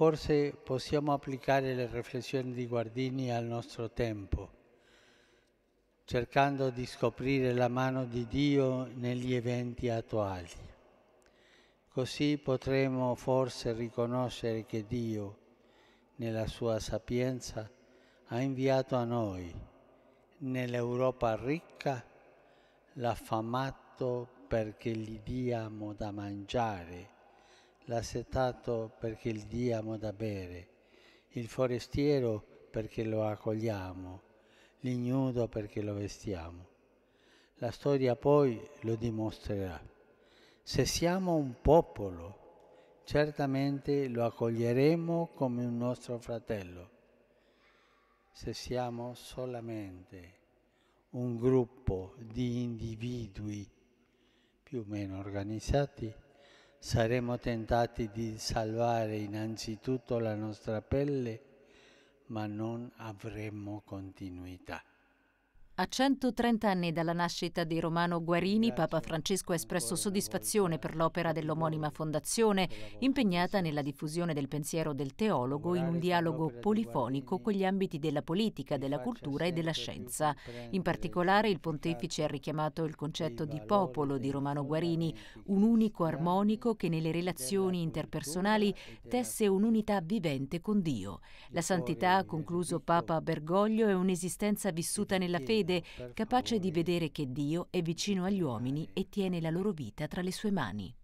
Forse possiamo applicare le riflessioni di Guardini al nostro tempo, cercando di scoprire la mano di Dio negli eventi attuali. Così potremo forse riconoscere che Dio, nella sua sapienza, ha inviato a noi, nell'Europa ricca, l'affamato perché gli diamo da mangiare l'assetato perché il diamo da bere, il forestiero perché lo accogliamo, l'ignudo perché lo vestiamo. La storia poi lo dimostrerà. Se siamo un popolo, certamente lo accoglieremo come un nostro fratello. Se siamo solamente un gruppo di individui più o meno organizzati, saremo tentati di salvare innanzitutto la nostra pelle, ma non avremo continuità. A 130 anni dalla nascita di Romano Guarini, Papa Francesco ha espresso soddisfazione per l'opera dell'omonima fondazione, impegnata nella diffusione del pensiero del teologo in un dialogo polifonico con gli ambiti della politica, della cultura e della scienza. In particolare il pontefice ha richiamato il concetto di popolo di Romano Guarini, un unico armonico che nelle relazioni interpersonali tesse un'unità vivente con Dio. La santità, ha concluso Papa Bergoglio, è un'esistenza vissuta nella fede fede, capace di vedere che Dio è vicino agli uomini e tiene la loro vita tra le sue mani.